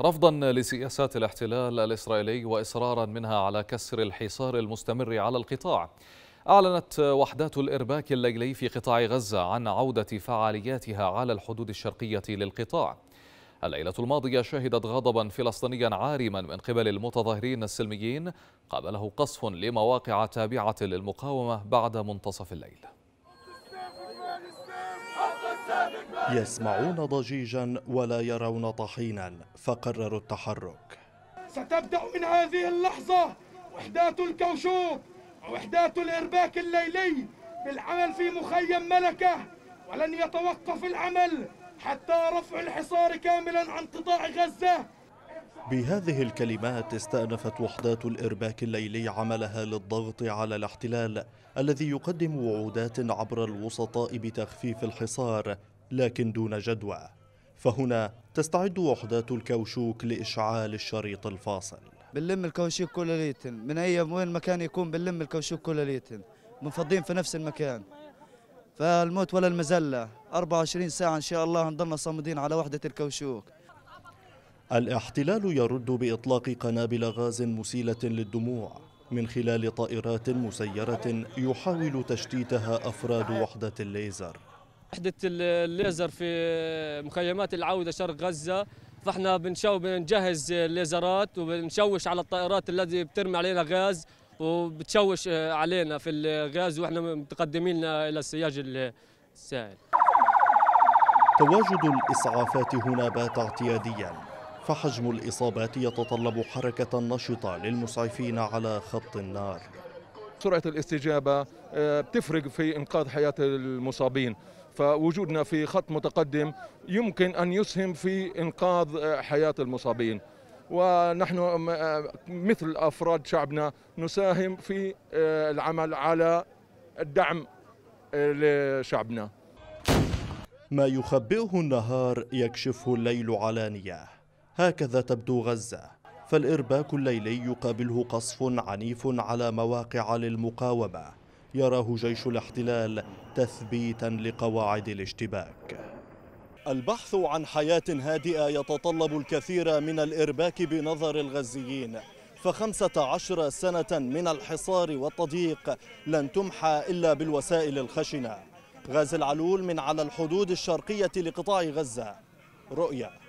رفضا لسياسات الاحتلال الاسرائيلي واصرارا منها على كسر الحصار المستمر على القطاع أعلنت وحدات الإرباك الليلي في قطاع غزة عن عودة فعالياتها على الحدود الشرقية للقطاع الليلة الماضية شهدت غضبا فلسطينيا عارما من قبل المتظاهرين السلميين قابله قصف لمواقع تابعة للمقاومة بعد منتصف الليل يسمعون ضجيجا ولا يرون طحينا فقرروا التحرك ستبدأ من هذه اللحظة وحدات الكوشوب وحدات الإرباك الليلي بالعمل في مخيم ملكة ولن يتوقف العمل حتى رفع الحصار كاملا عن قطاع غزة بهذه الكلمات استأنفت وحدات الإرباك الليلي عملها للضغط على الاحتلال الذي يقدم وعودات عبر الوسطاء بتخفيف الحصار لكن دون جدوى فهنا تستعد وحدات الكاوشوك لإشعال الشريط الفاصل بنلم الكاوشوك كل ليتن من أي وين مكان يكون بنلم الكاوشوك كل ليتن منفضين في نفس المكان فالموت ولا المزلة 24 ساعة إن شاء الله نضلنا صامدين على وحدة الكاوشوك الاحتلال يرد بإطلاق قنابل غاز مسيلة للدموع من خلال طائرات مسيرة يحاول تشتيتها أفراد وحدة الليزر وحده الليزر في مخيمات العوده شرق غزه فاحنا بنشو بنجهز الليزرات وبنشوش على الطائرات التي بترمي علينا غاز وبتشوش آه، علينا في الغاز واحنا متقدمين آه، الى السياج السائل تواجد الاسعافات هنا بات اعتياديا فحجم الاصابات يتطلب حركه نشطه للمسعفين على خط النار سرعه الاستجابه آه، بتفرق في انقاذ حياه المصابين فوجودنا في خط متقدم يمكن ان يسهم في انقاذ آه، حياه المصابين ونحن آه، مثل افراد شعبنا نساهم في العمل على الدعم لشعبنا ما يخبئه النهار يكشفه الليل علانيه هكذا تبدو غزه فالإرباك الليلي يقابله قصف عنيف على مواقع للمقاومة يراه جيش الاحتلال تثبيتا لقواعد الاشتباك البحث عن حياة هادئة يتطلب الكثير من الإرباك بنظر الغزيين فخمسة عشر سنة من الحصار والتضييق لن تمحى إلا بالوسائل الخشنة غازي العلول من على الحدود الشرقية لقطاع غزة رؤيا